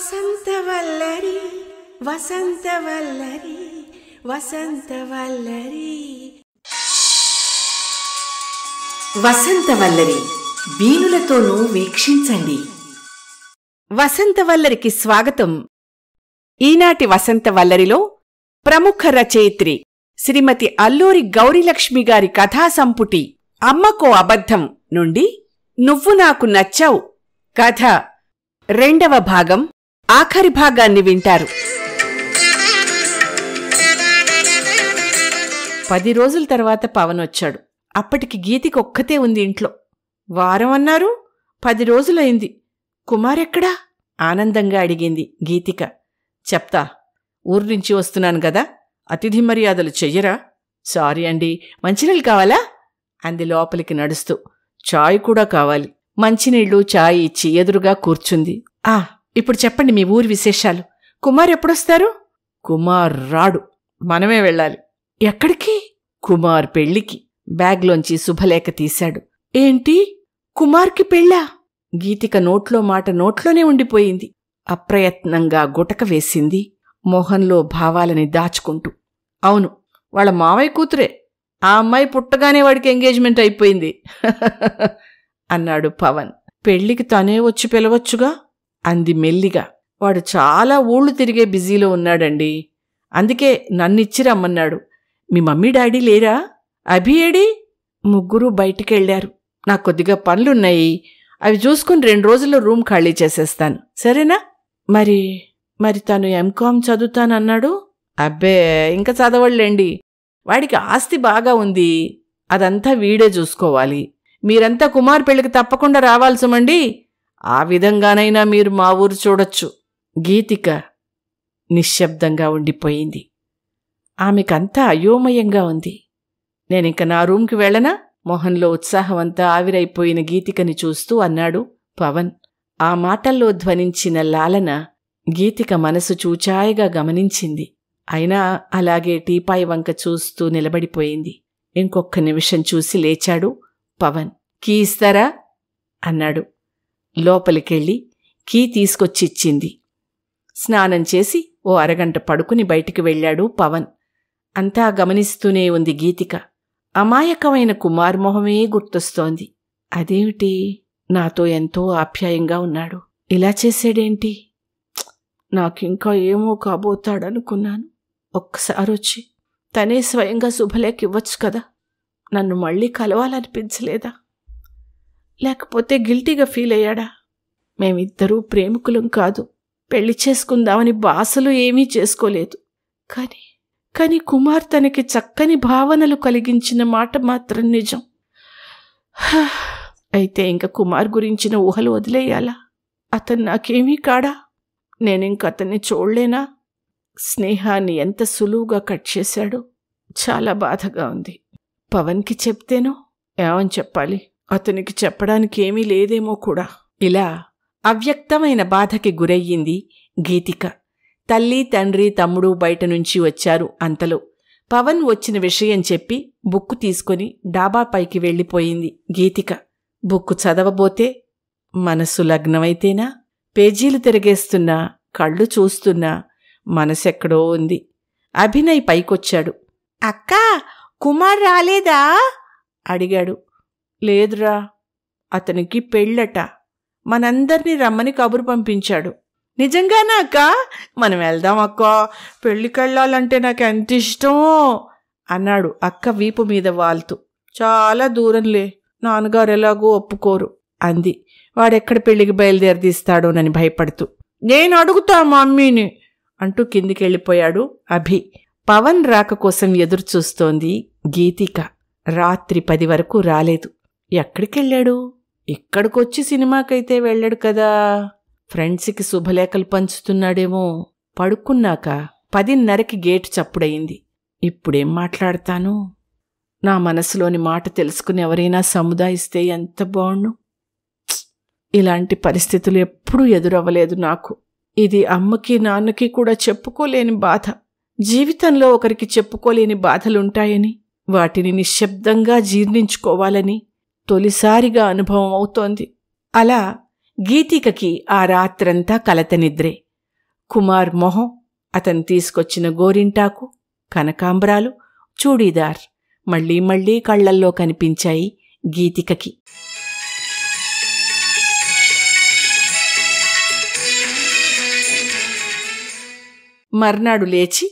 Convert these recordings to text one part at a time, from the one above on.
వసంత వల్లరి వసంత వల్లరి బీనులతోనూ వీక్షించండి వల్లరికి స్వాగతం ఈనాటి వసంత వల్లరిలో ప్రముఖ రచయిత్రి శ్రీమతి అల్లూరి గౌరీలక్ష్మి గారి కథా సంపుటి అమ్మకో అబద్ధం నుండి నువ్వు నాకు నచ్చావు కథ రెండవ భాగం ఆఖరి భాగాన్ని వింటారు పది రోజుల తర్వాత పవన్ వచ్చాడు అప్పటికి గీతికి ఒక్కతే ఉంది ఇంట్లో వారం అన్నారు పది రోజులైంది కుమారెక్కడా ఆనందంగా అడిగింది గీతిక చెప్తా ఊరు నుంచి వస్తున్నాను కదా అతిథి మర్యాదలు చెయ్యరా సారీ అండి మంచినీళ్ళు కావాలా అంది లోపలికి నడుస్తూ చాయ్ కూడా కావాలి మంచినీళ్ళు చాయ్ ఇచ్చి ఎదురుగా కూర్చుంది ఆ ఇప్పుడు చెప్పండి మీ ఊరి విశేషాలు కుమార్ ఎప్పుడొస్తారు కుమార్ రాడు మనమే వెళ్ళాలి ఎక్కడికి కుమార్ పెళ్లికి బ్యాగ్లోంచి శుభలేఖ తీశాడు ఏంటి కుమార్కి పెళ్ళా గీతిక నోట్లో మాట నోట్లోనే ఉండిపోయింది అప్రయత్నంగా గుటక వేసింది మోహన్లో భావాలని దాచుకుంటూ అవును వాళ్ళ మావయ్య కూతురే ఆ అమ్మాయి పుట్టగానే వాడికి ఎంగేజ్మెంట్ అయిపోయింది అన్నాడు పవన్ పెళ్లికి తనే వచ్చి పిలవచ్చుగా అంది మెల్లిగా వాడు చాలా ఊళ్ళు తిరిగే బిజీలో ఉన్నాడండి అందుకే నన్నిచ్చి రమ్మన్నాడు మీ మమ్మీ డాడీ లేరా అభి ఏడి ముగ్గురు బయటికెళ్ళారు నాకు కొద్దిగా పనులున్నాయి అవి చూసుకుని రెండు రోజుల్లో రూమ్ ఖాళీ చేసేస్తాను సరేనా మరి మరి తను ఎంకామ్ చదువుతానన్నాడు అబ్బే ఇంకా చదవళ్ళండి వాడికి ఆస్తి బాగా ఉంది అదంతా వీడే చూసుకోవాలి మీరంతా కుమార్ పెళ్లికి తప్పకుండా రావాల్సమండి ఆ విధంగానైనా మీరు మా ఊరు చూడొచ్చు గీతిక నిశ్శబ్దంగా ఉండిపోయింది ఆమెకంతా అయోమయంగా ఉంది నేనింక నా రూమ్కి వెళ్ళనా మోహన్లో ఉత్సాహమంతా ఆవిరైపోయిన గీతికని చూస్తూ అన్నాడు పవన్ ఆ మాటల్లో ధ్వనించిన లాలన గీతిక మనసు చూచాయగా గమనించింది అయినా అలాగే టీపాయి వంక చూస్తూ నిలబడిపోయింది ఇంకొక్క నిమిషం చూసి లేచాడు పవన్ కీ ఇస్తారా అన్నాడు లోపలికెళ్ళి కీ తీసుకొచ్చిచ్చింది స్నానం చేసి ఓ అరగంట పడుకుని బయటికి వెళ్ళాడు పవన్ అంతా గమనిస్తూనే ఉంది గీతిక అమాయకమైన కుమార్మొహమే గుర్తొస్తోంది అదేమిటి నాతో ఎంతో ఆప్యాయంగా ఉన్నాడు ఇలా చేసాడేంటి నాకింకా ఏమో కాబోతాడనుకున్నాను ఒక్కసారి వచ్చి తనే స్వయంగా శుభలేఖ ఇవ్వచ్చు కదా నన్ను మళ్ళీ కలవాలనిపించలేదా లేకపోతే గిల్టీగా ఫీల్ అయ్యాడా మేమిద్దరూ ప్రేమికులం కాదు పెళ్లి చేసుకుందామని బాసలు ఏమీ చేసుకోలేదు కానీ కానీ కుమార్ తనకి చక్కని భావనలు కలిగించిన మాట మాత్రం నిజం అయితే ఇంకా కుమార్ గురించిన ఊహలు వదిలేయాలా అతను నాకేమీ కాడా నేనింక అతన్ని చూడలేనా స్నేహాన్ని ఎంత సులువుగా కట్ చేశాడో చాలా బాధగా ఉంది పవన్కి చెప్తేనో ఏమని చెప్పాలి అతనికి చెప్పడానికి ఏమీ లేదేమో కూడా ఇలా అవ్యక్తమైన బాధకి గురయ్యింది గీతిక తల్లి తండ్రి తమ్ముడు బయట నుంచి వచ్చారు అంతలో పవన్ వచ్చిన విషయం చెప్పి బుక్కు తీసుకొని డాబాపైకి వెళ్ళిపోయింది గీతిక బుక్కు చదవబోతే మనసు లగ్నమైతేనా పేజీలు తిరగేస్తున్నా కళ్ళు చూస్తున్నా మనసెక్కడో ఉంది అభినయ్ పైకొచ్చాడు అక్కా కుమార్ రాలేదా అడిగాడు లేదురా అతనికి పెళ్ళట మనందర్నీ రమ్మని కబురు పంపించాడు నిజంగానా అక్క మనం వెళ్దాం అక్క పెళ్ళికెళ్ళాలంటే నాకు ఎంత ఇష్టమో అన్నాడు అక్క వీపు మీద వాల్తూ చాలా దూరంలే నాన్నగారు ఎలాగో ఒప్పుకోరు అంది వాడెక్కడ పెళ్లికి బయలుదేరదీస్తాడోనని భయపడుతూ నేను అడుగుతా మమ్మీని అంటూ కిందికెళ్ళిపోయాడు అభి పవన్ రాక కోసం ఎదురుచూస్తోంది గీతిక రాత్రి పది వరకు రాలేదు ఎక్కడికెళ్ళాడు ఇక్కడికొచ్చి సినిమాకైతే వెళ్ళాడు కదా ఫ్రెండ్స్కి శుభలేఖలు పంచుతున్నాడేమో పడుకున్నాక పదిన్నరకి గేటు చప్పుడయింది ఇప్పుడేం మాట్లాడతాను నా మనసులోని మాట తెలుసుకుని ఎవరైనా సముదాయిస్తే ఎంత బాగుండు ఇలాంటి పరిస్థితులు ఎప్పుడూ ఎదురవ్వలేదు నాకు ఇది అమ్మకి నాన్నకి కూడా చెప్పుకోలేని బాధ జీవితంలో ఒకరికి చెప్పుకోలేని బాధలుంటాయని వాటిని నిశ్శబ్దంగా జీర్ణించుకోవాలని తొలిసారిగా అనుభవం అవుతోంది అలా గీతికకి ఆ రాత్రంతా కలత నిద్రే కుమార్ మొహం అతను తీసుకొచ్చిన గోరింటాకు కనకాంబరాలు చూడీదార్ మళ్లీ మళ్లీ కళ్లల్లో కనిపించాయి గీతికకి మర్నాడు లేచి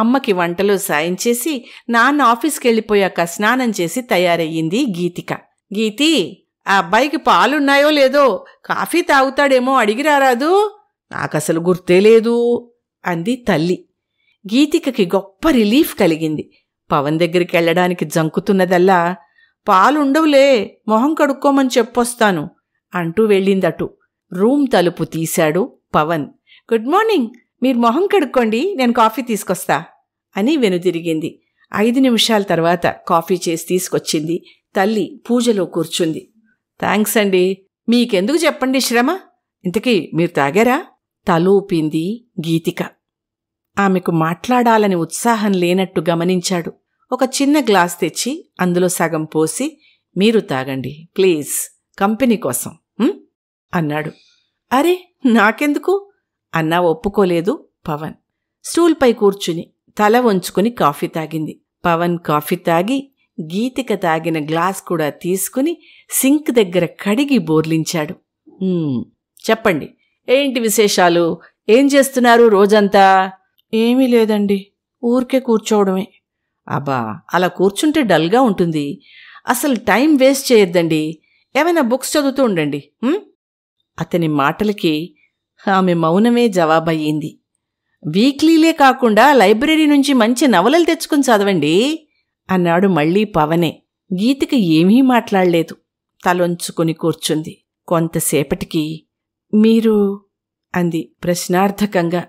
అమ్మకి వంటలో సాయం చేసి నాన్న ఆఫీస్కి వెళ్ళిపోయాక స్నానం చేసి తయారయ్యింది గీతిక గీతి ఆ అబ్బాయికి పాలున్నాయో లేదో కాఫీ తాగుతాడేమో అడిగిరారాదు నాకసలు గుర్తే లేదు అంది తల్లి గీతికకి గొప్ప రిలీఫ్ కలిగింది పవన్ దగ్గరికి వెళ్ళడానికి జంకుతున్నదల్లా పాలుండవులే మొహం కడుక్కోమని చెప్పొస్తాను అంటూ వెళ్ళిందటు రూమ్ తలుపు తీశాడు పవన్ గుడ్ మార్నింగ్ మీరు మొహం కడుక్కోండి నేను కాఫీ తీసుకొస్తా అని వెనుదిరిగింది ఐదు నిమిషాల తర్వాత కాఫీ చేసి తీసుకొచ్చింది తల్లి పూజలో కూర్చుంది థ్యాంక్స్ అండి మీకెందుకు చెప్పండి శ్రమ ఇంతకీ మీరు తాగారా తలూపింది గీతిక ఆమెకు మాట్లాడాలని ఉత్సాహం లేనట్టు గమనించాడు ఒక చిన్న గ్లాస్ తెచ్చి అందులో సగం పోసి మీరు తాగండి ప్లీజ్ కంపెనీ కోసం అన్నాడు అరే నాకెందుకు అన్నా ఒప్పుకోలేదు పవన్ స్టూల్పై కూర్చుని తల వంచుకుని కాఫీ తాగింది పవన్ కాఫీ తాగి గీతిక తాగిన గ్లాస్ కూడా తీసుకుని సింక్ దగ్గర కడిగి బోర్లించాడు చెప్పండి ఏంటి విశేషాలు ఏం చేస్తున్నారు రోజంతా ఏమీ లేదండి ఊరికే కూర్చోవడమే అబ్బా అలా కూర్చుంటే డల్గా ఉంటుంది అసలు టైం వేస్ట్ చేయొద్దండి ఏమైనా బుక్స్ చదువుతూ ఉండండి అతని మాటలకి ఆమె మౌనమే జవాబయ్యింది వీక్లీలే కాకుండా లైబ్రరీ నుంచి మంచి నవలలు తెచ్చుకుని చదవండి అన్నాడు మళ్లీ పవనే గీతిక ఏమీ మాట్లాడలేదు తలొంచుకుని కూర్చుంది కొంతసేపటికి మీరు అంది ప్రశ్నార్థకంగా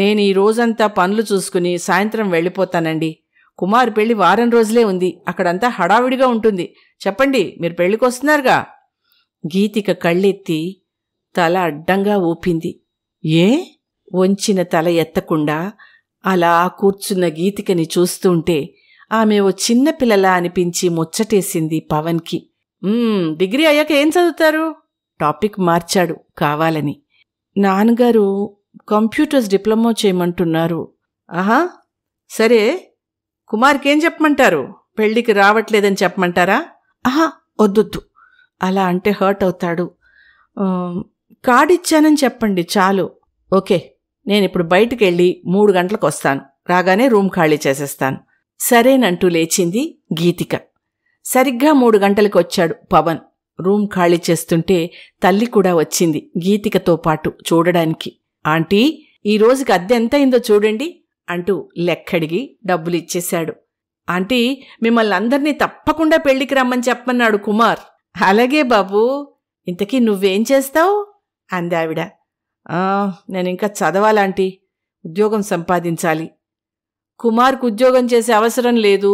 నేను ఈ రోజంతా పనులు చూసుకుని సాయంత్రం వెళ్ళిపోతానండి కుమార్ పెళ్లి వారం రోజులే ఉంది అక్కడంతా హడావిడిగా ఉంటుంది చెప్పండి మీరు పెళ్లికొస్తున్నారుగా గీతిక కళ్ళెత్తి తల అడ్డంగా ఊపింది ఏ వంచిన తల ఎత్తకుండా అలా కూర్చున్న గీతికని చూస్తుంటే ఆమె ఓ చిన్న పిల్లలా అనిపించి ముచ్చటేసింది పవన్కి డిగ్రీ అయ్యాక ఏం చదువుతారు టాపిక్ మార్చాడు కావాలని నాన్నగారు కంప్యూటర్స్ డిప్లొమా చేయమంటున్నారు ఆహా సరే కుమార్కేం చెప్పమంటారు పెళ్లికి రావట్లేదని చెప్పమంటారా ఆహా వద్దొద్దు అలా అంటే హర్ట్ అవుతాడు కార్డ్ ఇచ్చానని చెప్పండి చాలు ఓకే నేను ఇప్పుడు బయటికి వెళ్ళి మూడు గంటలకు వస్తాను రాగానే రూమ్ ఖాళీ చేసేస్తాను సరేనంటూ లేచింది గీతిక సరిగ్గా మూడు వచ్చాడు పవన్ రూమ్ ఖాళీ చేస్తుంటే తల్లి కూడా వచ్చింది గీతికతో పాటు చూడడానికి ఆంటీ ఈ రోజుకి అద్దె ఎంత అయిందో చూడండి అంటూ లెక్కడిగి డబ్బులు ఇచ్చేశాడు ఆంటీ మిమ్మల్ని అందరినీ తప్పకుండా పెళ్లికి రమ్మని చెప్పన్నాడు కుమార్ అలాగే బాబు ఇంతకీ నువ్వేం చేస్తావు అందావిడ ఆవిడ నేను ఇంకా చదవాలాంటీ ఉద్యోగం సంపాదించాలి కుమార్కు ఉద్యోగం చేసే అవసరం లేదు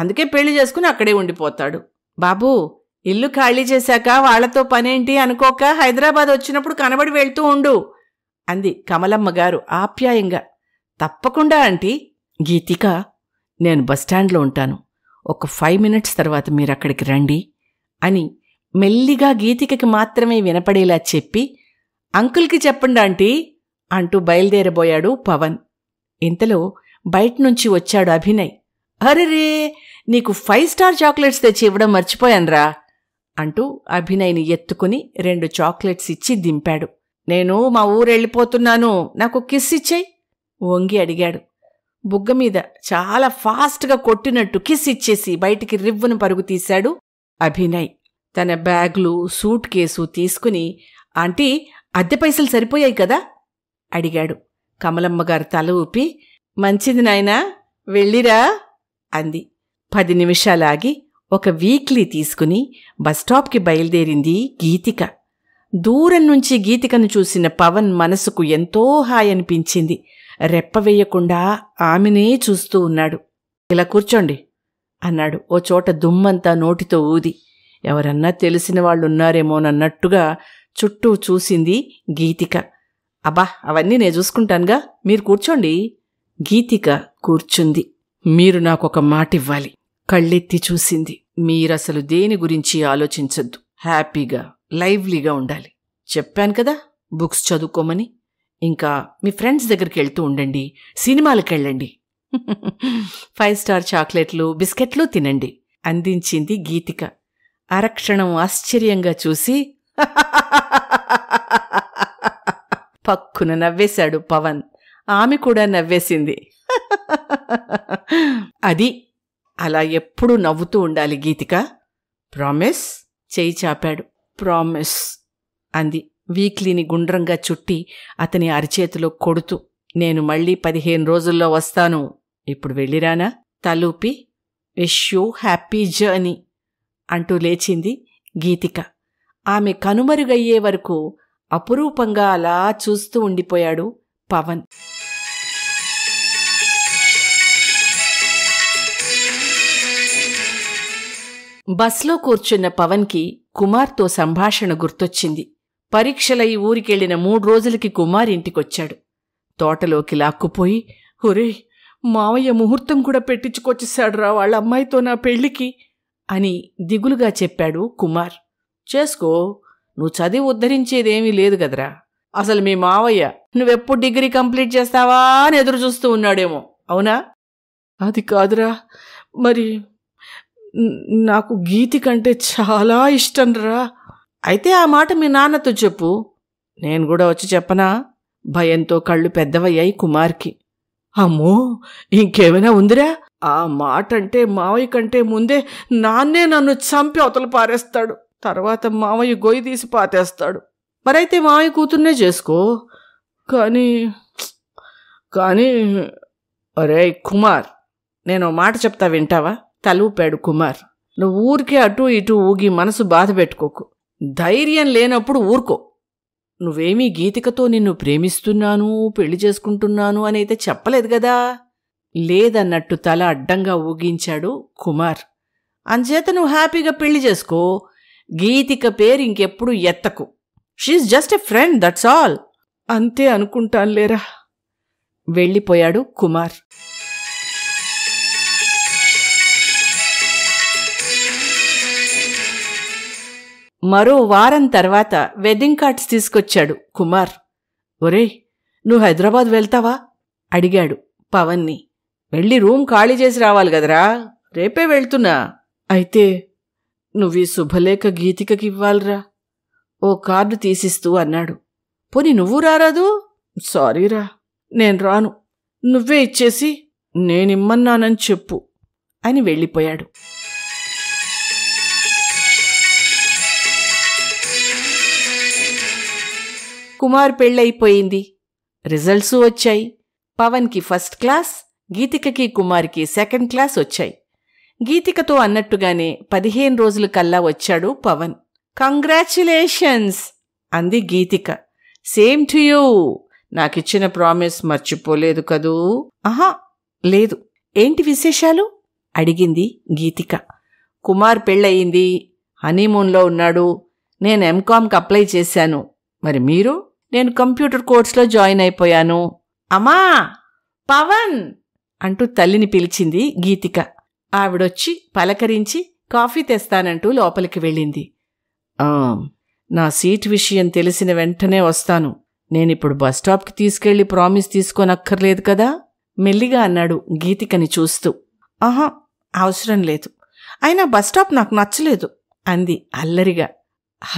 అందుకే పెళ్లి చేసుకుని అక్కడే ఉండిపోతాడు బాబూ ఇల్లు ఖాళీ చేశాక వాళ్లతో పనేంటి అనుకోక హైదరాబాద్ వచ్చినప్పుడు కనబడి వెళ్తూ ఉండు అంది కమలమ్మ గారు ఆప్యాయంగా తప్పకుండా ఆంటీ గీతిక నేను బస్టాండ్లో ఉంటాను ఒక ఫైవ్ మినిట్స్ తర్వాత మీరు అక్కడికి రండి అని మెల్లిగా గీతికకి మాత్రమే వినపడేలా చెప్పి అంకుల్కి చెప్పండి ఆంటీ అంటూ బయలుదేరబోయాడు పవన్ ఇంతలో బయట నుంచి వచ్చాడు అభినయ్ అరెరే నీకు ఫైవ్ స్టార్ చాక్లెట్స్ తెచ్చి ఇవ్వడం మర్చిపోయాన్రా అంటూ అభినయ్ని ఎత్తుకుని రెండు చాక్లెట్స్ ఇచ్చి దింపాడు నేను మా ఊరెళ్ళిపోతున్నాను నాకు కిస్ ఇచ్చేయ్ వంగి అడిగాడు బుగ్గ మీద చాలా ఫాస్ట్గా కొట్టినట్టు కిస్ ఇచ్చేసి బయటికి రివ్వును పరుగు తీశాడు అభినయ్ తన బ్యాగ్లు సూట్ కేసు తీసుకుని ఆంటీ అద్దె పైసలు సరిపోయాయి కదా అడిగాడు కమలమ్మగారు తల ఊపి మంచిది నాయనా వెళ్ళిరా అంది పది నిమిషాలాగి ఒక వీక్లీ తీసుకుని బస్టాప్కి బయలుదేరింది గీతిక దూరం నుంచి గీతికను చూసిన పవన్ మనసుకు ఎంతో హాయనిపించింది రెప్పవేయకుండా ఆమెనే చూస్తూ ఉన్నాడు ఇలా కూర్చోండి అన్నాడు ఓ చోట దుమ్మంతా నోటితో ఊది ఎవరన్నా తెలిసిన వాళ్ళున్నారేమోనన్నట్టుగా చుట్టూ చూసింది గీతిక అబ్బా అవన్నీ నేను చూసుకుంటానుగా మీరు కూర్చోండి గీతిక కూర్చుంది మీరు నాకొక మాటివ్వాలి కళ్ళెత్తి చూసింది మీరసలు దేని గురించి ఆలోచించద్దు హ్యాపీగా లైవ్లీగా ఉండాలి చెప్పాను కదా బుక్స్ చదువుకోమని ఇంకా మీ ఫ్రెండ్స్ దగ్గరికి వెళ్తూ ఉండండి సినిమాలకు వెళ్ళండి ఫైవ్ స్టార్ చాక్లెట్లు బిస్కెట్లు తినండి అందించింది గీతిక అరక్షణం ఆశ్చర్యంగా చూసి పక్కున నవ్వేశాడు పవన్ ఆమె కూడా నవ్వేసింది అది అలా ఎప్పుడూ నవ్వుతూ ఉండాలి గీతిక ప్రామిస్ చేయి చాపాడు ప్రామిస్ అంది వీక్లీని గుండ్రంగా చుట్టి అతని అరిచేతిలో కొడుతూ నేను మళ్ళీ పదిహేను రోజుల్లో వస్తాను ఇప్పుడు వెళ్ళిరానా తలూపి విష్ యూ హ్యాపీ జర్నీ అంటూ లేచింది గీతిక ఆమె కనుమరుగయ్యే వరకు అపురూపంగా అలా చూస్తూ ఉండిపోయాడు పవన్ బస్లో కూర్చున్న పవన్కి కుమార్తో సంభాషణ గుర్తొచ్చింది పరీక్షలై ఊరికెళ్లిన మూడు రోజులకి కుమార్ ఇంటికొచ్చాడు తోటలోకి లాక్కుపోయి ఒరే మావయ్య ముహూర్తం కూడా పెట్టించుకొచ్చేసాడురా వాళ్ళ అమ్మాయితో నా పెళ్లికి అని దిగులుగా చెప్పాడు కుమార్ చేసుకో నువ్వు చదివి ఉద్ధరించేదేమీ లేదు కదరా అసలు మీ మావయ్య నువ్వెప్పుడు డిగ్రీ కంప్లీట్ చేస్తావా అని ఎదురు చూస్తూ ఉన్నాడేమో అవునా అది కాదురా మరి నాకు గీతి కంటే చాలా ఇష్టం రా అయితే ఆ మాట మీ నాన్నతో చెప్పు నేను కూడా వచ్చి చెప్పనా భయంతో కళ్ళు పెద్దవయ్యాయి కుమార్కి అమ్మో ఇంకేమైనా ఉందిరా ఆ మాట అంటే మావయ్య కంటే ముందే నాన్నే నన్ను చంపి అవతలు పారేస్తాడు తర్వాత మావయ్య గొయ్యి తీసి పాతేస్తాడు మరైతే మావి కూతుర్నే చేసుకో కానీ కానీ అరే కుమార్ నేను మాట చెప్తా వింటావా తలూపాడు కుమార్ నువ్వు ఊరికే అటు ఇటు ఊగి మనసు బాధ పెట్టుకోకు ధైర్యం లేనప్పుడు ఊరుకో నువ్వేమీ గీతికతో నిన్ను ప్రేమిస్తున్నాను పెళ్లి చేసుకుంటున్నాను అని అయితే చెప్పలేదు కదా లేదన్నట్టు తల అడ్డంగా ఊగించాడు కుమార్ అంచేత నువ్వు హ్యాపీగా పెళ్లి చేసుకో గీతిక పేరు ఇంకెప్పుడు ఎత్తకు she just a friend that's all అంతే లేరా వెళ్ళిపోయాడు కుమార్ మరో వారం తర్వాత వెడ్డింగ్ కార్డ్స్ తీసుకొచ్చాడు కుమార్ ఒరే నువ్వు హైదరాబాద్ వెళ్తావా అడిగాడు పవన్ని వెళ్ళి రూమ్ ఖాళీ చేసి రావాలి కదరా రేపే వెళ్తున్నా అయితే నువ్వు శుభలేఖ గీతికకివ్వాలిరా ఓ కార్డు తీసిస్తూ అన్నాడు పోని నువ్వు రారాదు సారీరా నేను రాను నువ్వే ఇచ్చేసి నేనిమ్మన్నానని చెప్పు అని వెళ్ళిపోయాడు కుమార్ పెళ్ళైపోయింది రిజల్ట్స్ వచ్చాయి పవన్కి ఫస్ట్ క్లాస్ గీతికకి కుమార్కి సెకండ్ క్లాస్ వచ్చాయి గీతికతో అన్నట్టుగానే పదిహేను రోజుల కల్లా వచ్చాడు పవన్ కంగ్రాచ్యులేషన్స్ అంది గీతిక సేమ్ టు యూ నాకిచ్చిన ప్రామిస్ మర్చిపోలేదు కదూ ఆహా లేదు ఏంటి విశేషాలు అడిగింది గీతిక కుమార్ పెళ్ళయింది హనీమూన్లో ఉన్నాడు నేను ఎంకామ్కి అప్లై చేశాను మరి మీరు నేను కంప్యూటర్ కోర్స్లో జాయిన్ అయిపోయాను అమ్మా పవన్ అంటూ తల్లిని పిలిచింది గీతిక ఆవిడొచ్చి పలకరించి కాఫీ తెస్తానంటూ లోపలికి వెళ్ళింది నా సీట్ విషయం తెలిసిన వెంటనే వస్తాను నేనిప్పుడు బస్టాప్కి తీసుకెళ్లి ప్రామిస్ తీసుకోనక్కర్లేదు కదా మెల్లిగా అన్నాడు గీతికని చూస్తూ ఆహా అవసరం లేదు అయినా బస్టాప్ నాకు నచ్చలేదు అంది అల్లరిగా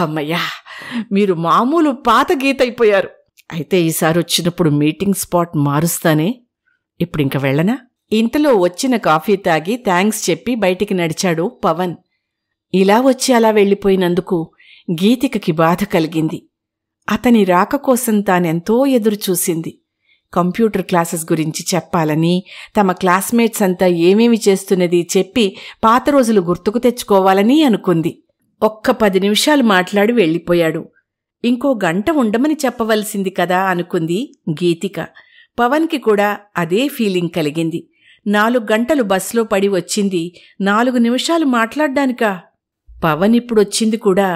అమ్మయ్యా మీరు మామూలు పాత గీత అయిపోయారు అయితే ఈసారి వచ్చినప్పుడు మీటింగ్ స్పాట్ మారుస్తానే ఇప్పుడు ఇంక వెళ్ళనా ఇంతలో వచ్చిన కాఫీ తాగి థ్యాంక్స్ చెప్పి బయటికి నడిచాడు పవన్ ఇలా వచ్చి అలా వెళ్ళిపోయినందుకు గీతికకి బాధ కలిగింది అతని రాక కోసం తానెంతో ఎదురుచూసింది కంప్యూటర్ క్లాసెస్ గురించి చెప్పాలని తమ క్లాస్మేట్స్ అంతా ఏమేమి చేస్తున్నది చెప్పి పాత రోజులు గుర్తుకు తెచ్చుకోవాలని అనుకుంది ఒక్క పది నిమిషాలు మాట్లాడి వెళ్ళిపోయాడు ఇంకో గంట ఉండమని చెప్పవలసింది కదా అనుకుంది గీతిక పవన్కి కూడా అదే ఫీలింగ్ కలిగింది నాలుగు గంటలు బస్సులో పడి వచ్చింది నాలుగు నిమిషాలు మాట్లాడ్డానికా పవన్ ఇప్పుడొచ్చింది కూడా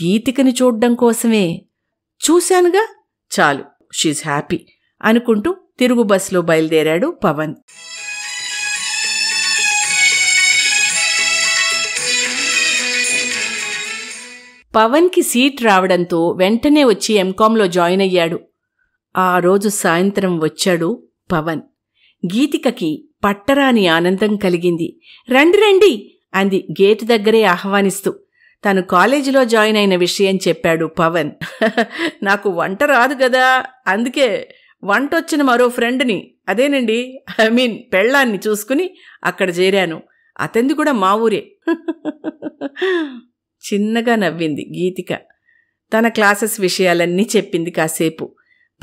గీతికని చూడ్డం కోసమే చూశానుగా చాలు షీజ్ హ్యాపీ అనుకుంటూ తిరుగు బస్సులో బయలుదేరాడు పవన్ పవన్కి సీట్ రావడంతో వెంటనే వచ్చి ఎంకామ్లో జాయిన్ అయ్యాడు ఆ రోజు సాయంత్రం వచ్చాడు పవన్ గీతికకి పట్టరాని ఆనందం కలిగింది రండి రండి అంది గేటు దగ్గరే ఆహ్వానిస్తూ తను కాలేజీలో జాయిన్ అయిన విషయం చెప్పాడు పవన్ నాకు వంట రాదు కదా అందుకే వంట వచ్చిన మరో ఫ్రెండ్ని అదేనండి ఐ మీన్ పెళ్ళాన్ని చూసుకుని అక్కడ చేరాను అతంది కూడా మా ఊరే చిన్నగా నవ్వింది గీతిక తన క్లాసెస్ విషయాలన్నీ చెప్పింది కాసేపు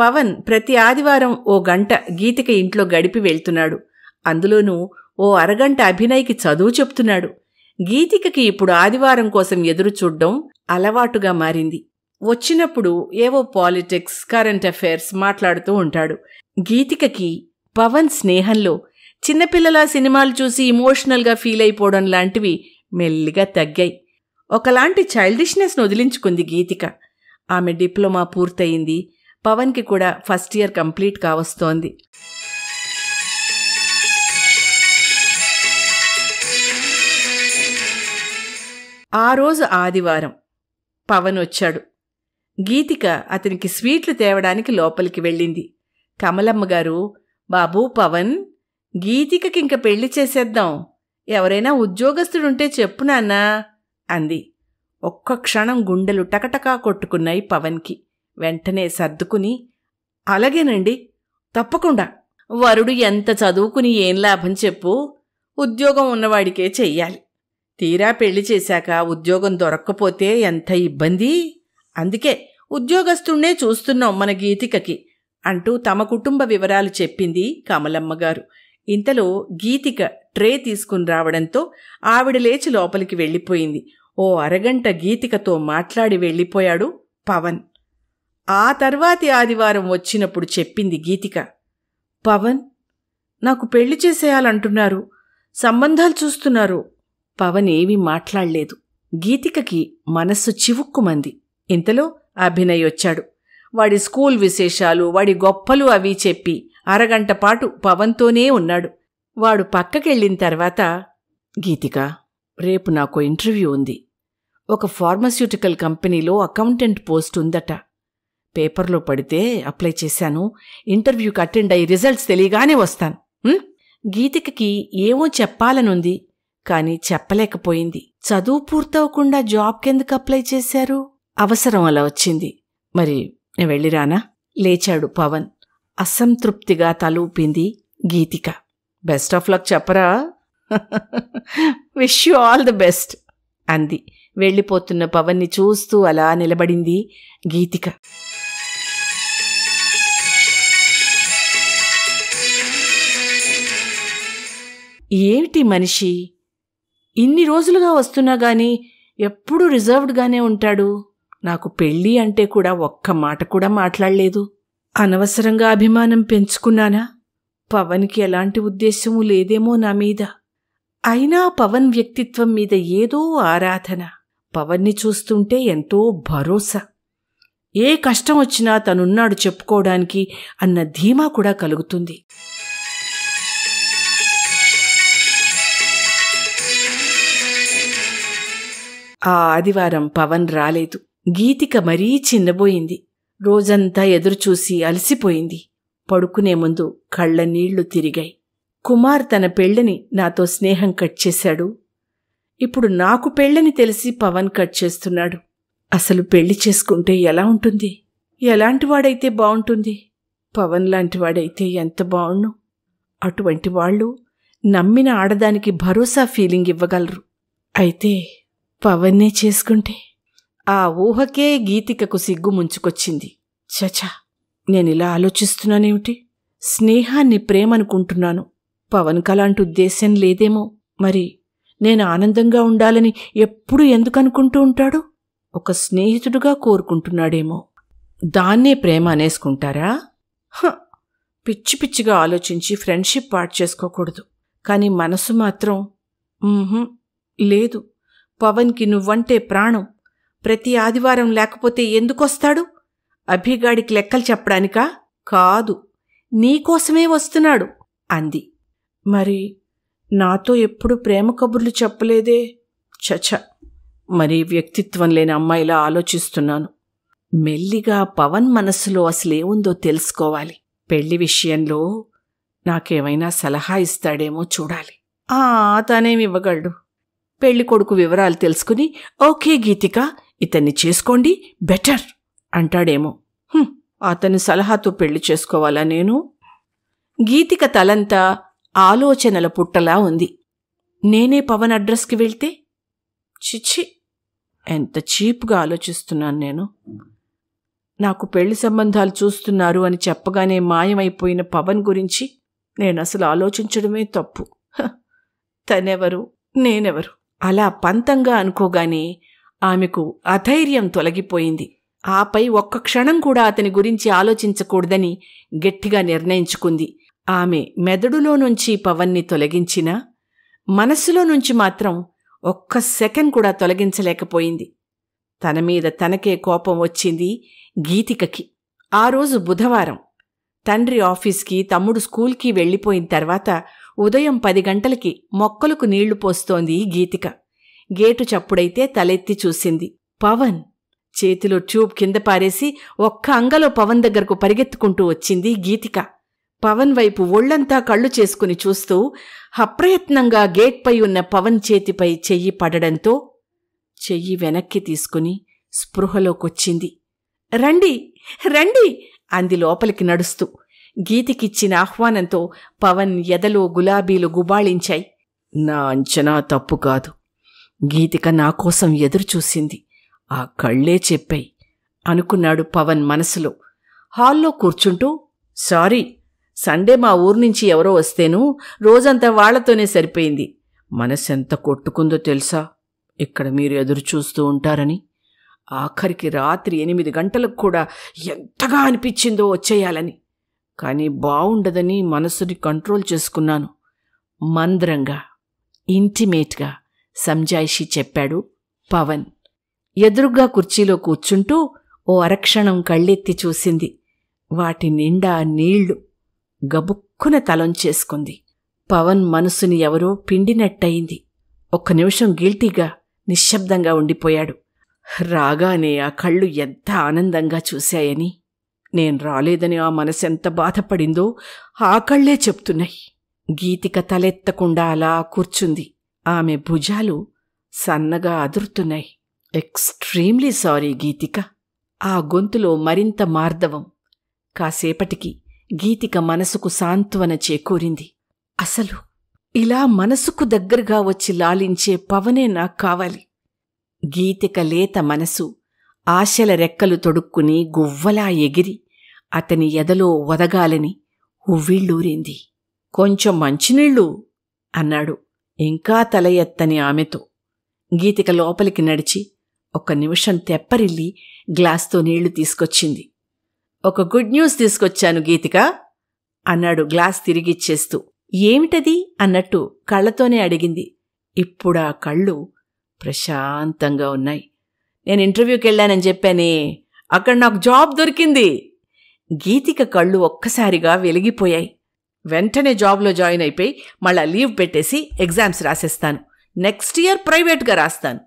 పవన్ ప్రతి ఆదివారం ఓ గంట గీతిక ఇంట్లో గడిపి వెళ్తున్నాడు అందులోనూ ఓ అరగంట అభినయ్కి చదువు చెప్తున్నాడు గీతికకి ఇప్పుడు ఆదివారం కోసం ఎదురుచూడ్డం అలవాటుగా మారింది వచ్చినప్పుడు ఏవో పాలిటిక్స్ కరెంట్ అఫైర్స్ మాట్లాడుతూ ఉంటాడు గీతికకి పవన్ స్నేహంలో చిన్నపిల్లల సినిమాలు చూసి ఇమోషనల్గా ఫీల్ అయిపోవడం లాంటివి మెల్లిగా తగ్గాయి ఒకలాంటి చైల్డిష్నెస్ను వదిలించుకుంది గీతిక ఆమె డిప్లొమా పూర్తయింది పవన్కి కూడా ఫస్ట్ ఇయర్ కంప్లీట్ కావస్తోంది ఆ రోజు ఆదివారం పవన్ వచ్చాడు గీతిక అతనికి స్వీట్లు తేవడానికి లోపలికి వెళ్ళింది కమలమ్మ గారు బాబు పవన్ గీతికకింక పెళ్లి చేసేద్దాం ఎవరైనా ఉద్యోగస్తుడుంటే చెప్పు నాన్నా అంది ఒక్క క్షణం గుండెలు టకటకా కొట్టుకున్నాయి పవన్కి వెంటనే సర్దుకుని అలాగేనండి తప్పకుండా వరుడు ఎంత చదువుకుని ఏం లాభం చెప్పు ఉద్యోగం ఉన్నవాడికే చెయ్యాలి తీరా పెళ్లి చేశాక ఉద్యోగం దొరక్కపోతే ఎంత ఇబ్బంది అందుకే ఉద్యోగస్తుణ్ణే చూస్తున్నాం మన గీతికకి అంటూ తమ కుటుంబ వివరాలు చెప్పింది కమలమ్మగారు ఇంతలో గీతిక ట్రే తీసుకుని రావడంతో ఆవిడ లేచి లోపలికి వెళ్ళిపోయింది ఓ అరగంట గీతికతో మాట్లాడి వెళ్ళిపోయాడు పవన్ ఆ తర్వాతి ఆదివారం వచ్చినప్పుడు చెప్పింది గీతిక పవన్ నాకు పెళ్లి చేసేయాలంటున్నారు సంబంధాలు చూస్తున్నారు పవన్ ఏమీ మాట్లాడలేదు గీతికకి మనస్సు చివుక్కుమంది ఇంతలో అభినయ్ వచ్చాడు వాడి స్కూల్ విశేషాలు వాడి గొప్పలు అవి చెప్పి అరగంట పాటు పవన్తోనే ఉన్నాడు వాడు పక్కకెళ్ళిన తర్వాత గీతిక రేపు నాకు ఇంటర్వ్యూ ఉంది ఒక ఫార్మస్యూటికల్ కంపెనీలో అకౌంటెంట్ పోస్ట్ ఉందట పేపర్లో పడితే అప్లై చేశాను ఇంటర్వ్యూకి అటెండ్ అయ్యి రిజల్ట్స్ తెలియగానే వస్తాను గీతికకి ఏమో చెప్పాలనుంది కాని చెప్పలేకపోయింది చదువు పూర్తవకుండా జాబ్కెందుకు అప్లై చేశారు అవసరం అలా వచ్చింది మరి నేను వెళ్ళిరానా లేచాడు పవన్ అసంతృప్తిగా తలూపింది గీతిక బెస్ట్ ఆఫ్ లక్ చెప్పరా wish you all the best అంది వెళ్ళిపోతున్న పవన్ని చూస్తూ అలా నిలబడింది గీతిక ఏమిటి మనిషి ఇన్ని రోజులుగా వస్తున్నా గాని ఎప్పుడూ రిజర్వ్డ్గానే ఉంటాడు నాకు పెళ్ళి అంటే కూడా ఒక్క మాట కూడా మాట్లాడలేదు అనవసరంగా అభిమానం పెంచుకున్నానా పవన్కి ఎలాంటి ఉద్దేశము లేదేమో నా మీద అయినా పవన్ వ్యక్తిత్వం మీద ఏదో ఆరాధన పవన్ని చూస్తుంటే ఎంతో భరోసా ఏ కష్టం వచ్చినా తనున్నాడు చెప్పుకోవడానికి అన్న ధీమా కూడా కలుగుతుంది ఆ ఆదివారం పవన్ రాలేదు గీతిక మరీ చిన్నబోయింది రోజంతా ఎదురుచూసి అలసిపోయింది పడుకునే ముందు కళ్ల నీళ్లు తిరిగాయి కుమార్ తన పెళ్లిని నాతో స్నేహం కట్ చేశాడు ఇప్పుడు నాకు పెళ్ళని తెలిసి పవన్ కట్ చేస్తున్నాడు అసలు పెళ్లి చేసుకుంటే ఎలా ఉంటుంది ఎలాంటివాడైతే బావుంటుంది పవన్ లాంటివాడైతే ఎంత బావుణ్ణు అటువంటి వాళ్ళు నమ్మిన ఆడదానికి భరోసా ఫీలింగ్ ఇవ్వగలరు అయితే పవన్నే చేసుకుంటే ఆ ఊహకే గీతికకు సిగ్గు ముంచుకొచ్చింది చచా నేనిలా ఆలోచిస్తున్నానేమిటి స్నేహాన్ని ప్రేమనుకుంటున్నాను పవన్ కలాంటి ఉద్దేశం లేదేమో మరి నేను ఆనందంగా ఉండాలని ఎప్పుడు ఎందుకనుకుంటూ ఉంటాడు ఒక స్నేహితుడుగా కోరుకుంటున్నాడేమో దాన్నే ప్రేమ అనేసుకుంటారా పిచ్చి పిచ్చిగా ఆలోచించి ఫ్రెండ్షిప్ పాడు చేసుకోకూడదు కానీ మనసు మాత్రం లేదు పవన్కి నువ్వంటే ప్రాణం ప్రతి ఆదివారం లేకపోతే ఎందుకొస్తాడు అభిగాడికి లెక్కలు చెప్పడానికా కాదు నీకోసమే వస్తున్నాడు అంది మరి నాతో ఎప్పుడు ప్రేమ కబుర్లు చెప్పలేదే చచ మరి వ్యక్తిత్వం లేని అమ్మాయిలా ఆలోచిస్తున్నాను మెల్లిగా పవన్ మనసులో అసలేముందో తెలుసుకోవాలి పెళ్లి విషయంలో నాకేమైనా సలహా ఇస్తాడేమో చూడాలి ఆ ఇవ్వగలడు పెళ్లి కొడుకు వివరాలు తెలుసుకుని ఓకే గీతిక ఇతన్ని చేసుకోండి బెటర్ అంటాడేమో అతని సలహాతో పెళ్లి చేసుకోవాలా నేను గీతిక తలంతా ఆలోచనల పుట్టలా ఉంది నేనే పవన్ అడ్రస్కి వెళ్తే చిచ్చి ఎంత చీప్గా ఆలోచిస్తున్నాను నేను నాకు పెళ్లి సంబంధాలు చూస్తున్నారు అని చెప్పగానే మాయమైపోయిన పవన్ గురించి నేను అసలు ఆలోచించడమే తప్పు తనెవరు నేనెవరు అలా పంతంగా అనుకోగానే ఆమెకు అధైర్యం తొలగిపోయింది ఆపై ఒక్క క్షణం కూడా అతని గురించి ఆలోచించకూడదని గట్టిగా నిర్ణయించుకుంది ఆమె మెదడులో నుంచి పవన్ని తొలగించినా మనస్సులో నుంచి మాత్రం ఒక్క సెకండ్ కూడా తొలగించలేకపోయింది తన మీద తనకే కోపం వచ్చింది గీతికకి ఆ రోజు బుధవారం తండ్రి ఆఫీస్కి తమ్ముడు స్కూల్కి వెళ్ళిపోయిన తర్వాత ఉదయం పది గంటలకి మొక్కలకు నీళ్లు పోస్తోంది గీతిక గేటు చప్పుడైతే తలెత్తి చూసింది పవన్ చేతిలో ట్యూబ్ కింద పారేసి ఒక్క అంగలో పవన్ దగ్గరకు పరిగెత్తుకుంటూ వచ్చింది గీతిక పవన్ వైపు ఒళ్లంతా కళ్ళు చేసుకుని చూస్తూ అప్రయత్నంగా గేట్పై ఉన్న పవన్ చేతిపై చెయ్యి పడడంతో చెయ్యి వెనక్కి తీసుకుని స్పృహలోకొచ్చింది రండి రండి అంది లోపలికి నడుస్తూ గీతికిచ్చిన ఆహ్వానంతో పవన్ ఎదలో గులాబీలు గుబాళించాయి నా అంచనా తప్పు కాదు గీతిక నాకోసం ఎదురుచూసింది ఆ కళ్లే చెప్పాయి అనుకున్నాడు పవన్ మనసులో హాల్లో కూర్చుంటూ సారీ సండే మా ఊర్నుంచి నుంచి ఎవరో వస్తేను రోజంతా వాళ్లతోనే సరిపోయింది మనసెంత కొట్టుకుందో తెలుసా ఇక్కడ మీరు ఎదురు చూస్తూ ఉంటారని ఆఖరికి రాత్రి ఎనిమిది గంటలకు కూడా ఎంతగా అనిపించిందో వచ్చేయాలని కానీ బాగుండదని మనసుని కంట్రోల్ చేసుకున్నాను మంద్రంగా ఇంటిమేట్గా సంజాయిషి చెప్పాడు పవన్ ఎదురుగా కుర్చీలో కూర్చుంటూ ఓ అరక్షణం కళ్ళెత్తి చూసింది వాటి నిండా నీళ్లు గబుక్కున తలం చేసుకుంది పవన్ మనసుని ఎవరో పిండినట్టయింది ఒక్క నిమిషం గిల్టీగా నిశ్శబ్దంగా ఉండిపోయాడు రాగానే ఆ కళ్ళు ఎంత ఆనందంగా చూశాయని నేను రాలేదని ఆ మనసెంత బాధపడిందో ఆకళ్లే చెప్తున్నాయి గీతిక తలెత్తకుండా అలా కూర్చుంది ఆమె భుజాలు సన్నగా అదురుతున్నాయి ఎక్స్ట్రీమ్లీ సారీ గీతిక ఆ గొంతులో మరింత మార్దవం కాసేపటికి గీతిక మనసుకు సాంత్వన చేకూరింది అసలు ఇలా మనసుకు దగ్గరగా వచ్చి లాలించే పవనే నాకు కావాలి గీతిక లేత మనసు ఆశల రెక్కలు తొడుక్కుని గువ్వలా ఎగిరి అతని ఎదలో వదగాలని ఉవ్విళ్ళూరింది కొంచెం మంచినీళ్ళు అన్నాడు ఇంకా తల ఎత్తని ఆమెతో గీతిక లోపలికి నడిచి ఒక నిమిషం తెప్పరిల్లి గ్లాస్తో నీళ్లు తీసుకొచ్చింది ఒక గుడ్ న్యూస్ తీసుకొచ్చాను గీతిక అన్నాడు గ్లాస్ తిరిగిచ్చేస్తూ ఏమిటది అన్నట్టు కళ్ళతోనే అడిగింది ఇప్పుడా కళ్ళు ప్రశాంతంగా ఉన్నాయి నేను ఇంటర్వ్యూకి వెళ్ళానని చెప్పానే అక్కడ నాకు జాబ్ దొరికింది గీతిక కళ్ళు ఒక్కసారిగా వెలిగిపోయాయి వెంటనే జాబ్లో జాయిన్ అయిపోయి మళ్ళా లీవ్ పెట్టేసి ఎగ్జామ్స్ రాసేస్తాను నెక్స్ట్ ఇయర్ ప్రైవేట్గా రాస్తాను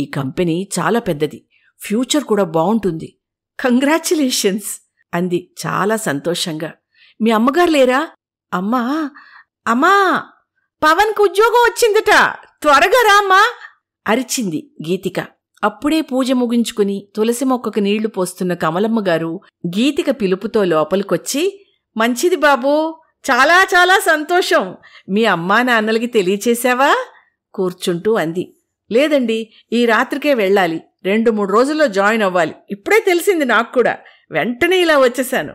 ఈ కంపెనీ చాలా పెద్దది ఫ్యూచర్ కూడా బాగుంటుంది కంగ్రాచులేషన్స్ అంది చాలా సంతోషంగా మీ అమ్మగారు లేరా అమ్మా అమ్మా పవన్కు ఉద్యోగం వచ్చిందట త్వరగా రామ్మా అరిచింది గీతిక అప్పుడే పూజ ముగించుకుని తులసి మొక్కకు నీళ్లు పోస్తున్న కమలమ్మగారు గీతిక పిలుపుతో లోపలికొచ్చి మంచిది బాబూ చాలా చాలా సంతోషం మీ అమ్మా నాన్నలకి తెలియచేశావా కూర్చుంటూ అంది లేదండి ఈ రాత్రికే వెళ్ళాలి రెండు మూడు రోజుల్లో జాయిన్ అవ్వాలి ఇప్పుడే తెలిసింది నాకు కూడా వెంటనే ఇలా వచ్చేశాను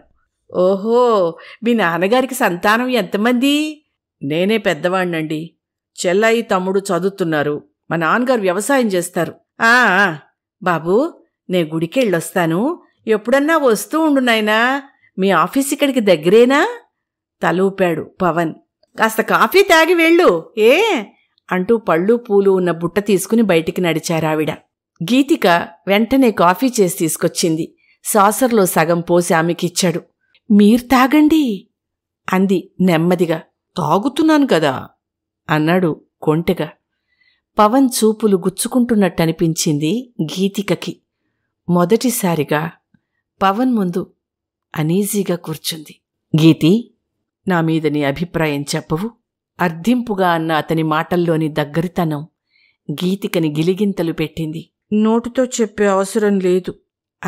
ఓహో మీ నాన్నగారికి సంతానం ఎంతమంది నేనే పెద్దవాణ్ణండి చెల్లయి తమ్ముడు చదువుతున్నారు మా నాన్నగారు వ్యవసాయం చేస్తారు ఆ బాబూ నే గుడికెళ్ళొస్తాను ఎప్పుడన్నా వస్తూ ఉండు నాయనా మీ ఆఫీస్ ఇక్కడికి దగ్గరేనా తలూపాడు పవన్ కాస్త కాఫీ తాగి వెళ్ళు ఏ అంటూ పళ్ళు పూలు ఉన్న బుట్ట తీసుకుని బయటికి నడిచారావిడ గీతిక వెంటనే కాఫీ చేసి తీసుకొచ్చింది సాసర్లో సగం పోసి ఆమెకిచ్చాడు మీరు తాగండి అంది నెమ్మదిగా తాగుతున్నాను కదా అన్నాడు కొంటెగా పవన్ చూపులు గుచ్చుకుంటున్నట్టనిపించింది గీతికకి మొదటిసారిగా పవన్ ముందు అనీజీగా కూర్చుంది గీతి నా మీద నీ అభిప్రాయం చెప్పవు అర్ధింపుగా అన్న అతని మాటల్లోని దగ్గరితనం గీతికని గిలిగింతలు పెట్టింది నోటితో చెప్పే అవసరం లేదు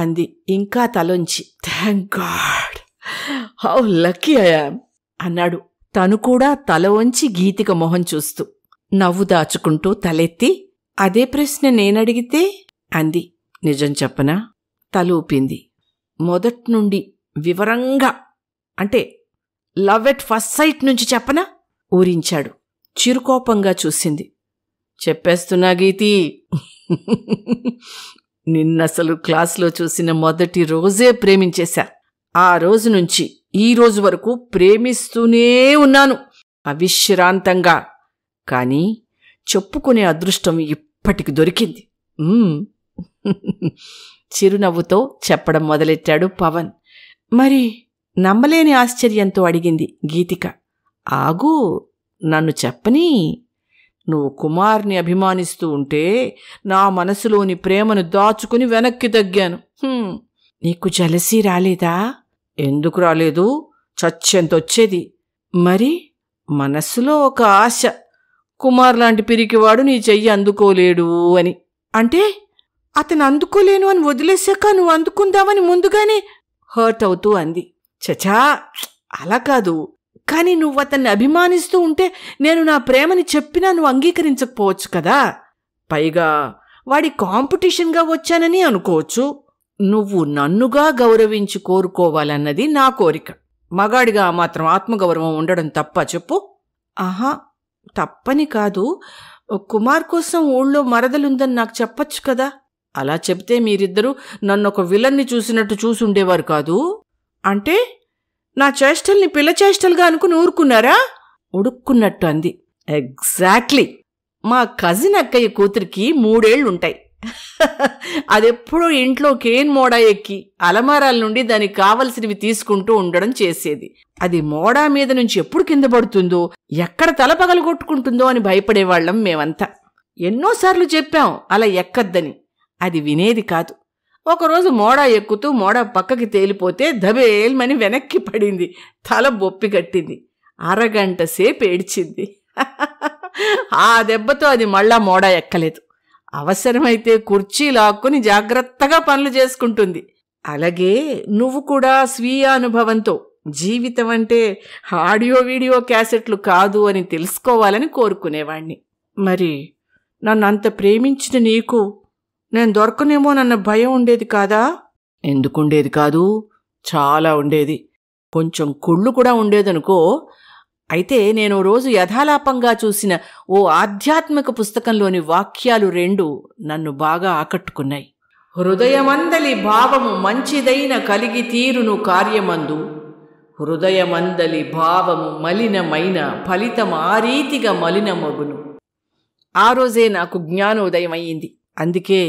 అంది ఇంకా తలొంచి thank God how lucky I అన్నాడు తను కూడా తల వంచి గీతిక మొహం చూస్తూ నవ్వు దాచుకుంటూ తలెత్తి అదే ప్రశ్న నేనడిగితే అంది నిజం చెప్పనా తలూపింది మొదట్నుండి వివరంగా అంటే లవ్ ఎట్ ఫస్ట్ సైట్ నుంచి చెప్పనా ఊరించాడు చిరుకోపంగా చూసింది చెప్పేస్తున్నా గీతి నిన్నసలు క్లాస్లో చూసిన మొదటి రోజే ప్రేమించేశా ఆ రోజు నుంచి ఈ రోజు వరకు ప్రేమిస్తూనే ఉన్నాను అవిశ్రాంతంగా కానీ చెప్పుకునే అదృష్టం ఇప్పటికి దొరికింది చిరునవ్వుతో చెప్పడం మొదలెట్టాడు పవన్ మరి నమ్మలేని ఆశ్చర్యంతో అడిగింది గీతిక ఆగు నన్ను చెప్పని నువ్వు కుమార్ని అభిమానిస్తూ ఉంటే నా మనసులోని ప్రేమను దాచుకుని వెనక్కి తగ్గాను నీకు జలసి రాలేదా ఎందుకు రాలేదు చచ్చెంతొచ్చేది మరి మనసులో ఒక ఆశ కుమార్ లాంటి పిరికివాడు నీ చెయ్యి అందుకోలేడు అని అంటే అతను అందుకోలేను అని వదిలేశాక నువ్వు అందుకుందామని ముందుగానే హర్ట్ అవుతూ అంది చచా అలా కాదు కానీ నువ్వు అతన్ని అభిమానిస్తూ ఉంటే నేను నా ప్రేమని చెప్పినా నువ్వు అంగీకరించకపోవచ్చు కదా పైగా వాడి కాంపిటీషన్గా వచ్చానని అనుకోవచ్చు నువ్వు నన్నుగా గౌరవించి కోరుకోవాలన్నది నా కోరిక మగాడిగా మాత్రం ఆత్మగౌరవం ఉండడం తప్ప చెప్పు ఆహా తప్పని కాదు కుమార్ కోసం ఊళ్ళో మరదలుందని నాకు చెప్పచ్చు కదా అలా చెప్తే మీరిద్దరూ నన్ను ఒక విలన్ని చూసినట్టు చూసుండేవారు కాదు అంటే నా చేష్టల్ని పిల్ల చేష్టలుగా అనుకుని ఊరుకున్నారా ఉడుక్కున్నట్టు అంది ఎగ్జాక్ట్లీ మా కజిన్ అక్కయ్య కూతురికి మూడేళ్లుంటాయి అదెప్పుడో ఇంట్లో కేన్ మోడ ఎక్కి అలమారాల నుండి దానికి కావలసినవి తీసుకుంటూ ఉండడం చేసేది అది మోడా మీద నుంచి ఎప్పుడు కింద పడుతుందో ఎక్కడ తల పగలగొట్టుకుంటుందో అని భయపడేవాళ్లం మేమంతా ఎన్నోసార్లు చెప్పాం అలా ఎక్కద్దని అది వినేది కాదు ఒకరోజు మోడా ఎక్కుతూ మోడా పక్కకి తేలిపోతే దబేల్మని వెనక్కి పడింది తల బొప్పి కట్టింది అరగంట సేపు ఏడ్చింది ఆ దెబ్బతో అది మళ్ళా మోడా ఎక్కలేదు అవసరమైతే కుర్చీ లాక్కుని జాగ్రత్తగా పనులు చేసుకుంటుంది అలాగే నువ్వు కూడా స్వీయ అనుభవంతో జీవితం అంటే ఆడియో వీడియో క్యాసెట్లు కాదు అని తెలుసుకోవాలని కోరుకునేవాణ్ణి మరి నన్ను అంత ప్రేమించిన నీకు నేను దొరకనేమో నన్న భయం ఉండేది కాదా ఎందుకుండేది కాదు చాలా ఉండేది కొంచెం కుళ్ళు కూడా ఉండేదనుకో అయితే నేను రోజు యథాలాపంగా చూసిన ఓ ఆధ్యాత్మిక పుస్తకంలోని వాక్యాలు రెండు నన్ను బాగా ఆకట్టుకున్నాయి హృదయమందలి భావము మంచిదైన కలిగి తీరును కార్యమందు హృదయమందలి భావము మలినమైన ఫలితం ఆ రీతిగా మలినమగును ఆ రోజే నాకు జ్ఞానోదయం అయ్యింది అందుకే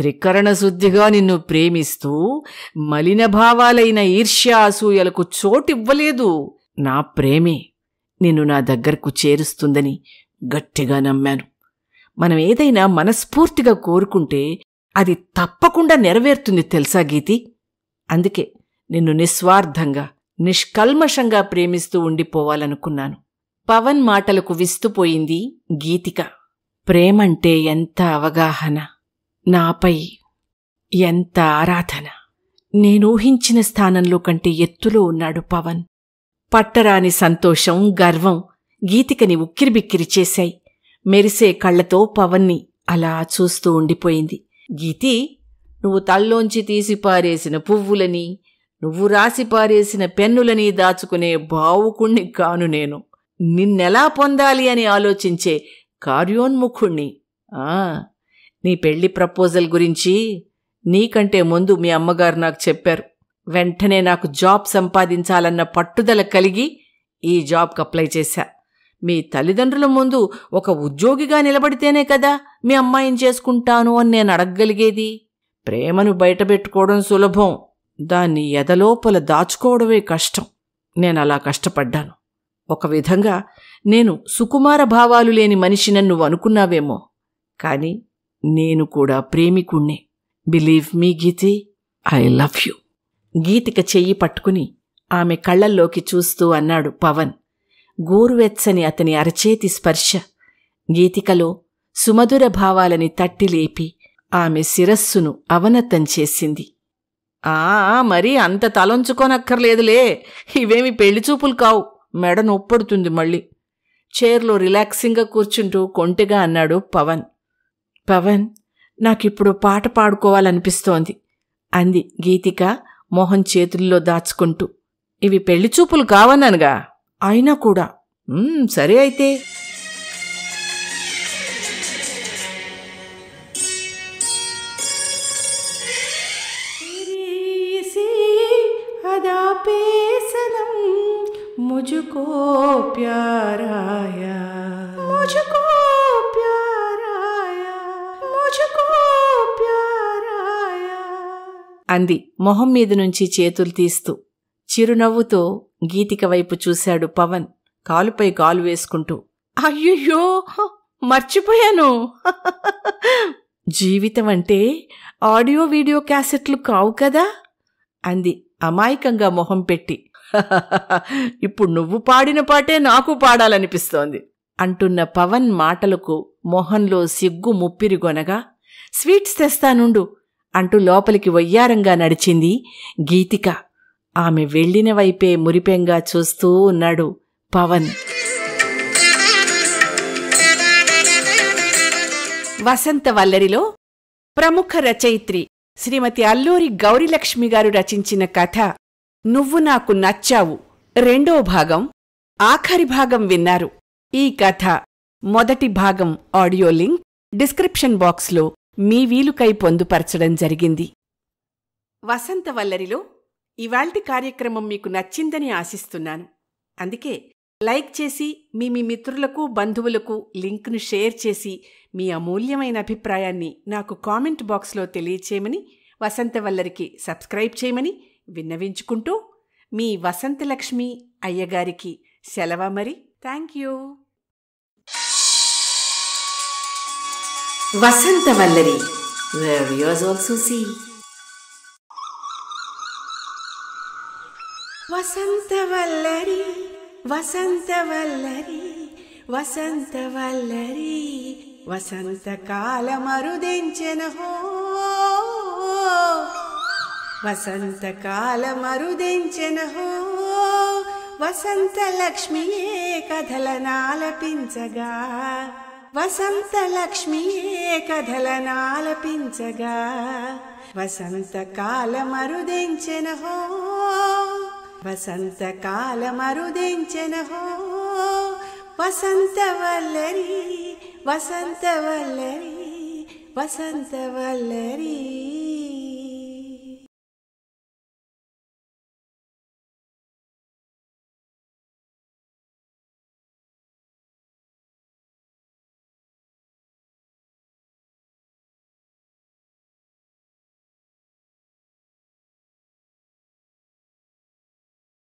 త్రికరణ శుద్ధిగా నిన్ను ప్రేమిస్తూ మలిన భావాలైన ఈర్ష్యాసూయలకు చోటివ్వలేదు నా ప్రేమే నిన్ను నా దగ్గరకు చేరుస్తుందని గట్టిగా నమ్మాను మనం ఏదైనా మనస్ఫూర్తిగా కోరుకుంటే అది తప్పకుండా నెరవేరుతుంది తెలుసా గీతి అందుకే నిన్ను నిస్వార్థంగా నిష్కల్మషంగా ప్రేమిస్తూ ఉండిపోవాలనుకున్నాను పవన్ మాటలకు విస్తుపోయింది గీతిక ప్రేమంటే ఎంత అవగాహన నాపై ఎంత ఆరాధన నేనూహించిన స్థానంలో కంటే ఎత్తులో ఉన్నాడు పవన్ పట్టరాని సంతోషం గర్వం గీతికని ఉక్కిరిబిక్కిరి చేశాయి మెరిసే కళ్లతో పవన్ని అలా చూస్తూ ఉండిపోయింది గీతి నువ్వు తల్లోంచి తీసి పారేసిన పువ్వులని నువ్వు రాసి పారేసిన పెన్నులని దాచుకునే బావుకుణ్ణి కాను నేను నిన్నెలా పొందాలి అని ఆలోచించే కార్యోన్ముఖుణ్ణి ఆ నీ పెళ్లి ప్రపోజల్ గురించి నీకంటే ముందు మీ అమ్మగారు నాకు చెప్పారు వెంటనే నాకు జాబ్ సంపాదించాలన్న పట్టుదల కలిగి ఈ జాబ్కి అప్లై చేశా మీ తల్లిదండ్రుల ముందు ఒక ఉద్యోగిగా నిలబడితేనే కదా మీ అమ్మాయిని చేసుకుంటాను అని నేను అడగగలిగేది ప్రేమను బయటపెట్టుకోవడం సులభం దాన్ని ఎదలోపల దాచుకోవడమే కష్టం నేను అలా కష్టపడ్డాను ఒక విధంగా నేను సుకుమార భావాలు లేని నన్ను అనుకున్నావేమో కానీ నేను కూడా ప్రేమికుణ్ణి believe me Geeti I love you Geetika చెయ్యి పట్టుకుని ఆమె కళ్లల్లోకి చూస్తూ అన్నాడు పవన్ గోరువెచ్చని అతని అరచేతి స్పర్శ గీతికలో సుమధుర భావాలని తట్టిలేపి ఆమె శిరస్సును అవనతం చేసింది ఆ మరి అంత తలొంచుకోనక్కర్లేదులే ఇవేమి పెళ్లిచూపులు కావు మెడ నొప్పడుతుంది మళ్ళీ చైర్లో రిలాక్సింగ్గా కూర్చుంటూ కొంటిగా అన్నాడు పవన్ పవన్ నాకిప్పుడు పాట పాడుకోవాలనిపిస్తోంది అంది గీతిక మోహన్ చేతుల్లో దాచుకుంటూ ఇవి పెళ్లి చూపులు కావన్నానుగా అయినా కూడా సరే అయితే मुझको प्यार आया అంది మొహం మీద నుంచి చేతులు తీస్తూ చిరునవ్వుతో గీతిక వైపు చూశాడు పవన్ కాలుపై కాలు వేసుకుంటూ అయ్యయ్యో మర్చిపోయాను జీవితం అంటే ఆడియో వీడియో క్యాసెట్లు కావు కదా అంది అమాయకంగా మొహం పెట్టి ఇప్పుడు నువ్వు పాడిన పాటే నాకు పాడాలనిపిస్తోంది అంటున్న పవన్ మాటలకు మొహంలో సిగ్గు ముప్పిరిగొనగా స్వీట్స్ తెస్తానుండు అంటూ లోపలికి వయ్యారంగా నడిచింది గీతిక ఆమె వెళ్ళిన వైపే మురిపెంగా చూస్తూ ఉన్నాడు పవన్ వసంత వల్లరిలో ప్రముఖ రచయిత్రి శ్రీమతి అల్లూరి గౌరీలక్ష్మి గారు రచించిన కథ నువ్వు నాకు నచ్చావు రెండో భాగం ఆఖరి భాగం విన్నారు ఈ కథ మొదటి భాగం ఆడియో లింక్ డిస్క్రిప్షన్ బాక్స్లో మీ వీలుకై పొందుపరచడం జరిగింది వసంత వల్లరిలో ఇవాల్టి కార్యక్రమం మీకు నచ్చిందని ఆశిస్తున్నాను అందుకే లైక్ చేసి మీ మీ మిత్రులకు బంధువులకు లింక్ను షేర్ చేసి మీ అమూల్యమైన అభిప్రాయాన్ని నాకు కామెంట్ బాక్స్లో తెలియచేయమని వసంత వల్లరికి సబ్స్క్రైబ్ చేయమని విన్నవించుకుంటూ మీ వసంతలక్ష్మి అయ్యగారికి సెలవ మరి థ్యాంక్ యూ వసంత వసంత వల్లరి వసంతవల్లరి వేర్ యూస్ ఆల్సో సీ వసంతవల్లరి వసంతవల్లరి వసంతవల్లరి వసంతకాల మరుదించెనహో వసంతకాల మరుదించెనహో వసంతలక్ష్మియే కథలనాలపించగా వసంత వసంతలక్ష్మియే కథలనాలపించగా వసంత వసంతకాలమరుదించెన హో వసంత వసంతకాలమరుదించెన హో వసంత వసంత వల్లరి వల్లరి వసంత వసంతవల్లరీ